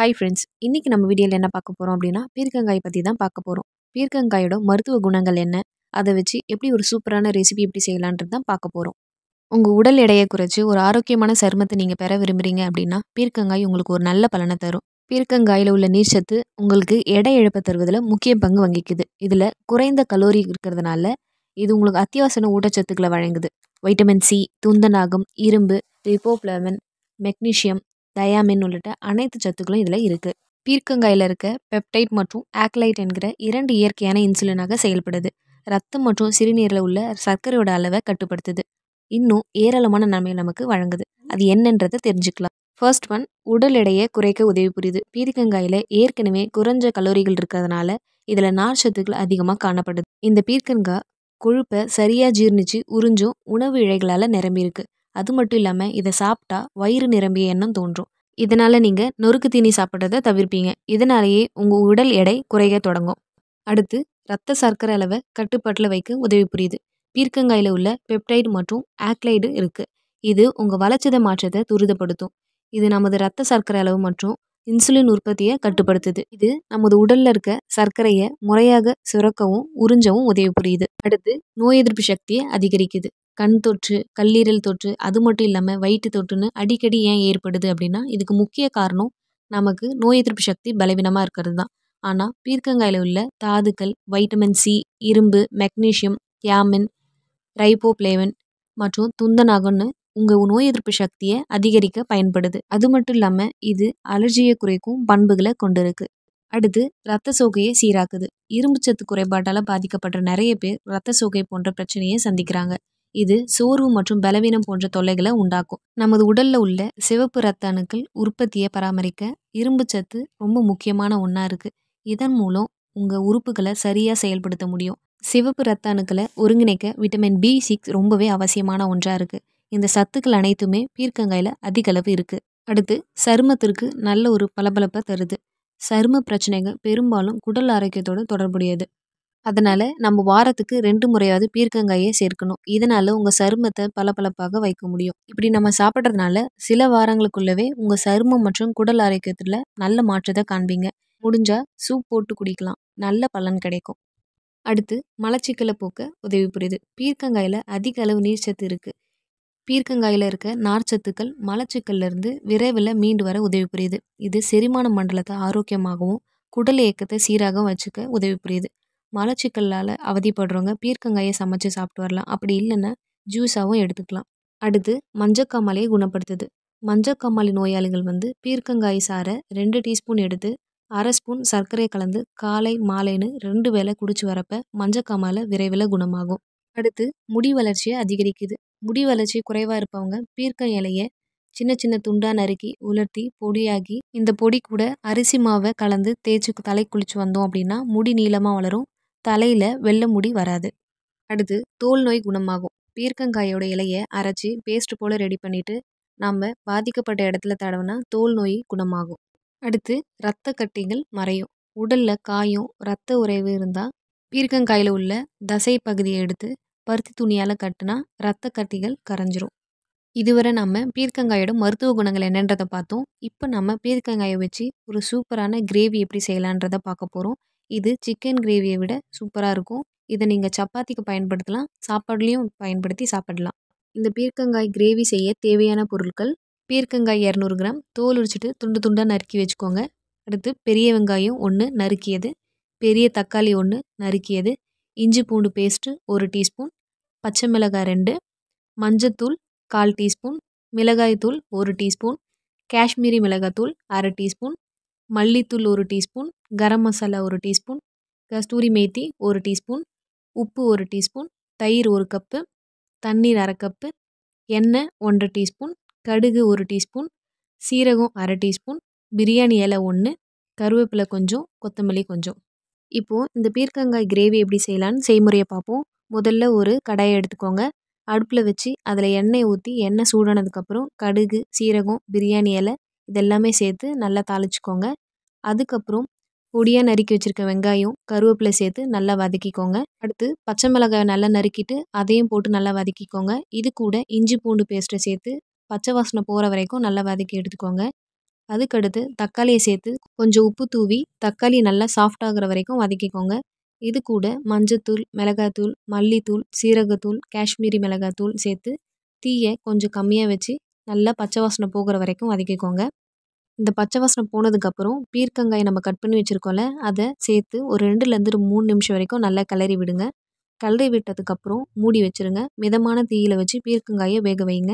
hi friends இன்றைக்கி நம்ம வீடியோவில் என்ன பார்க்க போகிறோம் அப்படின்னா பீர்க்கங்காய் பற்றி தான் பார்க்க போகிறோம் பீர்க்கங்காயோட மருத்துவ குணங்கள் என்ன அதை வச்சு எப்படி ஒரு சூப்பரான ரெசிபி எப்படி செய்யலான்றது தான் பார்க்க போகிறோம் உங்கள் உடல் எடையை குறைச்சி ஒரு ஆரோக்கியமான சருமத்தை நீங்கள் பெற விரும்புகிறீங்க அப்படின்னா பீர்க்கங்காய் உங்களுக்கு ஒரு நல்ல பலனை தரும் பீர்க்கங்காயில் உள்ள நீர்ச்சத்து உங்களுக்கு எடை இழப்பை தருவதில் முக்கிய பங்கு வகிக்குது இதில் குறைந்த கலோரி இருக்கிறதுனால இது உங்களுக்கு அத்தியாவசிய ஊட்டச்சத்துக்களை வழங்குது வைட்டமின் சி துந்தநாகம் இரும்பு ரிப்போப்ளமன் மெக்னீஷியம் தயாமின் உள்ளிட்ட அனைத்து சத்துக்களும் இதில் இருக்குது பீர்க்கங்காயில் இருக்க பெப்டைட் மற்றும் ஆக்லைட் என்கிற இரண்டு இயற்கையான இன்சுலினாக செயல்படுது ரத்தம் மற்றும் சிறுநீரில் உள்ள சர்க்கரையோட அளவை கட்டுப்படுத்துது இன்னும் ஏராளமான நன்மை நமக்கு வழங்குது அது என்னன்றதை தெரிஞ்சுக்கலாம் ஃபர்ஸ்ட் ஒன் உடல் எடையை குறைக்க உதவி புரியுது பீர்க்கங்காயில் ஏற்கனவே குறைஞ்ச கலோரிகள் இருக்கிறதுனால இதில் நார் சத்துக்கள் அதிகமாக காணப்படுது இந்த பீர்க்கங்காய் கொழுப்பை சரியாக ஜீர்ணிச்சு உறிஞ்சும் உணவு இழைகளால் நிரம்பியிருக்கு அது மட்டும் இல்லாமல் இதை சாப்பிட்டா வயிறு நிரம்பிய எண்ணம் தோன்றும் இதனால் நீங்கள் நொறுக்கு தீனி சாப்பிட்றத தவிர்ப்பீங்க இதனாலேயே உங்கள் உடல் எடை குறைய தொடங்கும் அடுத்து ரத்த சர்க்கரை அளவை கட்டுப்பாட்டில் வைக்க உதவி புரியுது பீர்க்கங்காயில் உள்ள பெப்டைடு மற்றும் ஆக்லைடு இருக்குது இது உங்கள் வளர்ச்சித மாற்றத்தை துரிதப்படுத்தும் இது நமது ரத்த சர்க்கரை அளவு மற்றும் இன்சுலின் உற்பத்தியை கட்டுப்படுத்துது இது நமது உடல்ல இருக்க சர்க்கரையை முறையாக சுரக்கவும் உறிஞ்சவும் உதவி புரியுது அடுத்து நோய் எதிர்ப்பு சக்தியை அதிகரிக்குது கண் தொற்று கல்லீரல் தொற்று அது மட்டும் இல்லாமல் வயிற்று தொற்றுன்னு அடிக்கடி ஏன் ஏற்படுது அப்படின்னா இதுக்கு முக்கிய காரணம் நமக்கு நோய் எதிர்ப்பு சக்தி பலவீனமாக இருக்கிறது தான் ஆனால் பீர்க்கங்காயில் உள்ள தாதுக்கள் வைட்டமின் சி இரும்பு மெக்னீஷியம் தியாமின் ரைபோப்ளேவன் மற்றும் துந்தநாகம்னு உங்கள் நோய் எதிர்ப்பு சக்தியை அதிகரிக்க பயன்படுது அது மட்டும் இல்லாமல் இது அலர்ஜியை குறைக்கும் பண்புகளை கொண்டு இருக்குது அடுத்து ரத்த சோகையை சீராக்குது இரும்புச்சத்து குறைபாட்டால் பாதிக்கப்பட்ட நிறைய பேர் ரத்த சோகை போன்ற பிரச்சனையை சந்திக்கிறாங்க இது சோர்வு மற்றும் பலவீனம் போன்ற தொல்லைகளை உண்டாக்கும் நமது உடலில் உள்ள சிவப்பு ரத்த அணுக்கள் உற்பத்தியை பராமரிக்க இரும்பு சத்து ரொம்ப முக்கியமான ஒன்றா இருக்குது இதன் மூலம் உங்கள் உறுப்புகளை சரியாக செயல்படுத்த முடியும் சிவப்பு ரத்த அணுக்களை ஒருங்கிணைக்க விட்டமின் பி சிக்ஸ் ரொம்பவே அவசியமான ஒன்றாக இருக்குது இந்த சத்துக்கள் அனைத்துமே பீர்க்கங்காயில் அதிகளவு இருக்குது அடுத்து சருமத்திற்கு நல்ல ஒரு பளபளப்பை தருது சரும பிரச்சனைகள் பெரும்பாலும் குடல் ஆரோக்கியத்தோடு தொடர்புடையது அதனால நம்ம வாரத்துக்கு ரெண்டு முறையாவது பீர்க்கங்காயை சேர்க்கணும் இதனால உங்கள் சருமத்தை பளபளப்பாக வைக்க முடியும் இப்படி நம்ம சாப்பிட்றதுனால சில வாரங்களுக்குள்ளவே உங்கள் சருமம் மற்றும் குடல் ஆரோக்கியத்தில் நல்ல மாற்றத்தை காண்பீங்க முடிஞ்சால் சூப் போட்டு குடிக்கலாம் நல்ல பலன் கிடைக்கும் அடுத்து மலச்சிக்கலை போக்க உதவி புரியுது பீர்க்கங்காயில் அதிக அளவு நீர் சத்து இருக்குது பீர்க்கங்காயில் இருக்க நார்ச்சத்துக்கள் மலச்சிக்கல்லேருந்து விரைவில் மீண்டு வர உதவி புரியுது இது செரிமான மண்டலத்தை ஆரோக்கியமாகவும் குடல் இயக்கத்தை சீராகவும் வச்சுக்க உதவி புரியுது மலச்சிக்கல்லால் அவதிப்படுறவங்க பீர்க்கங்காயை சமைச்சு சாப்பிட்டு வரலாம் அப்படி இல்லைன்னா ஜூஸாகவும் எடுத்துக்கலாம் அடுத்து மஞ்சக்காமாலையை குணப்படுத்துது மஞ்சக்காமாலை நோயாளிகள் வந்து பீர்க்கங்காய் சாறை ரெண்டு டீஸ்பூன் எடுத்து அரை ஸ்பூன் சர்க்கரை கலந்து காலை மாலைன்னு ரெண்டு வேளை குடிச்சு வரப்ப மஞ்சக்காமாலை விரைவில் குணமாகும் அடுத்து முடி வளர்ச்சியை அதிகரிக்குது முடி வளர்ச்சி குறைவாக இருப்பவங்க பீர்க்கங் இலையை சின்ன சின்ன துண்டாக நறுக்கி உலர்த்தி பொடியாகி இந்த பொடி கூட அரிசி மாவை கலந்து தேய்ச்சி தலை குளிச்சு வந்தோம் அப்படின்னா முடி நீளமாக வளரும் தலையில் வெள்ளை முடி வராது அடுத்து தோல் நோய் குணமாகும் பீர்க்கங்காயோட இலையை அரைச்சி பேஸ்ட் போல் ரெடி பண்ணிவிட்டு நாம் பாதிக்கப்பட்ட இடத்துல தடவினா தோல் நோய் குணமாகும் அடுத்து இரத்த கட்டிகள் மறையும் உடலில் காயும் இரத்த உறைவு இருந்தால் பீர்க்கங்காயில் உள்ள தசை பகுதியை எடுத்து பருத்தி துணியால் கட்டினா இரத்த கட்டிகள் கரைஞ்சிரும் இதுவரை நம்ம பீர்க்கங்காயோட மருத்துவ குணங்கள் என்னன்றதை பார்த்தோம் இப்போ நம்ம பீர்க்கங்காயை வச்சு ஒரு சூப்பரான கிரேவி எப்படி செய்யலான்றதை பார்க்க போகிறோம் இது சிக்கன் கிரேவியை விட சூப்பராக இருக்கும் இதை நீங்கள் சப்பாத்திக்கு பயன்படுத்தலாம் சாப்பாடுலேயும் பயன்படுத்தி சாப்பிடலாம் இந்த பீர்க்கங்காய் கிரேவி செய்ய தேவையான பொருட்கள் பீர்க்கங்காய் இரநூறு கிராம் தோல் உரிச்சிட்டு துண்டு துண்டாக நறுக்கி வச்சுக்கோங்க அடுத்து பெரிய வெங்காயம் ஒன்று நறுக்கியது பெரிய தக்காளி ஒன்று நறுக்கியது இஞ்சி பூண்டு பேஸ்ட்டு ஒரு டீஸ்பூன் பச்சை மிளகாய் ரெண்டு மஞ்சத்தூள் கால் டீஸ்பூன் தூள் ஒரு டீஸ்பூன் காஷ்மீரி மிளகாத்தூள் அரை டீஸ்பூன் மல்லித்தூள் ஒரு டீஸ்பூன் கரம் மசாலா ஒரு டீஸ்பூன் கஸ்தூரி மேத்தி ஒரு டீஸ்பூன் உப்பு ஒரு டீஸ்பூன் தயிர் ஒரு கப்பு தண்ணீர் அரை கப்பு எண்ணெய் ஒன்றரை டீஸ்பூன் கடுகு ஒரு டீஸ்பூன் சீரகம் அரை டீஸ்பூன் பிரியாணி இலை ஒன்று கருவேப்பிலை கொஞ்சம் கொத்தமல்லி கொஞ்சம் இப்போது இந்த பீர்க்கங்காய் கிரேவி எப்படி செய்யலான்னு செய்முறையை பார்ப்போம் முதல்ல ஒரு கடாயை எடுத்துக்கோங்க அடுப்பில் வச்சு அதில் எண்ணெய் ஊற்றி எண்ணெய் சூடானதுக்கப்புறம் கடுகு சீரகம் பிரியாணி இலை இதெல்லாமே சேர்த்து நல்லா தாளிச்சிக்கோங்க அதுக்கப்புறம் பொடியாக நறுக்கி வச்சுருக்க வெங்காயம் கருவேப்பிலை சேர்த்து நல்லா வதக்கிக்கோங்க அடுத்து பச்சை மிளகாய் நல்லா நறுக்கிட்டு அதையும் போட்டு நல்லா வதக்கிக்கோங்க இது கூட இஞ்சி பூண்டு பேஸ்ட்டை சேர்த்து பச்சை வாசனை போகிற வரைக்கும் நல்லா வதக்கி எடுத்துக்கோங்க அதுக்கடுத்து தக்காளியை சேர்த்து கொஞ்சம் உப்பு தூவி தக்காளி நல்லா சாஃப்ட் ஆகிற வரைக்கும் வதக்கிக்கோங்க இது கூட மஞ்சத்தூள் மிளகாத்தூள் மல்லித்தூள் சீரகத்தூள் காஷ்மீரி மிளகாத்தூள் சேர்த்து தீயை கொஞ்சம் கம்மியாக வச்சு நல்லா பச்சை வாசனை போகிற வரைக்கும் வதக்கிக்கோங்க இந்த பச்சை வாசனை போனதுக்கப்புறம் பீர்க்கங்காயை நம்ம கட் பண்ணி வச்சுருக்கோம்ல அதை சேர்த்து ஒரு ரெண்டுலேருந்து ஒரு மூணு நிமிஷம் வரைக்கும் நல்லா கிளறி விடுங்க கிளறி விட்டதுக்கப்புறம் மூடி வச்சுருங்க மிதமான தீயில் வச்சு பீர்க்கங்காயை வேக வைங்க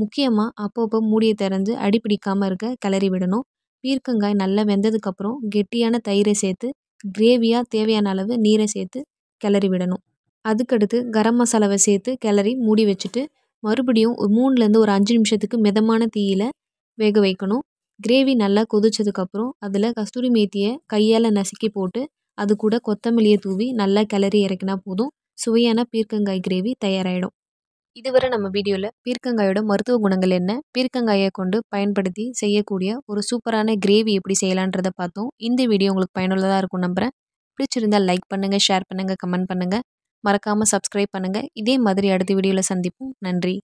முக்கியமாக அப்பப்போ மூடியை திறந்து அடிப்பிடிக்காமல் இருக்க கிளறி விடணும் பீர்க்கங்காய் நல்லா வெந்ததுக்கப்புறம் கெட்டியான தயிரை சேர்த்து கிரேவியாக தேவையான அளவு நீரை சேர்த்து கிளறி விடணும் அதுக்கடுத்து கரம் மசாலாவை சேர்த்து கிளறி மூடி வச்சுட்டு மறுபடியும் மூணுலேருந்து ஒரு அஞ்சு நிமிஷத்துக்கு மிதமான தீயில் வேக வைக்கணும் கிரேவி நல்லா கொதிச்சதுக்கப்புறம் அதில் கஸ்தூரி மேத்தியை கையால் நசுக்கி போட்டு அது கூட கொத்தமல்லியை தூவி நல்லா கிளறி இறக்கினா போதும் சுவையான பீர்க்கங்காய் கிரேவி தயாராகிடும் இதுவரை நம்ம வீடியோவில் பீர்க்கங்காயோட மருத்துவ குணங்கள் என்ன பீர்க்கங்காயை கொண்டு பயன்படுத்தி செய்யக்கூடிய ஒரு சூப்பரான கிரேவி எப்படி செய்யலான்றதை பார்த்தோம் இந்த வீடியோ உங்களுக்கு பயனுள்ளதாக இருக்கும் நம்புகிறேன் பிடிச்சிருந்தால் லைக் பண்ணுங்கள் ஷேர் பண்ணுங்கள் கமெண்ட் பண்ணுங்கள் மறக்காமல் சப்ஸ்கிரைப் பண்ணுங்கள் இதே மாதிரி அடுத்த வீடியோவில் சந்திப்போம் நன்றி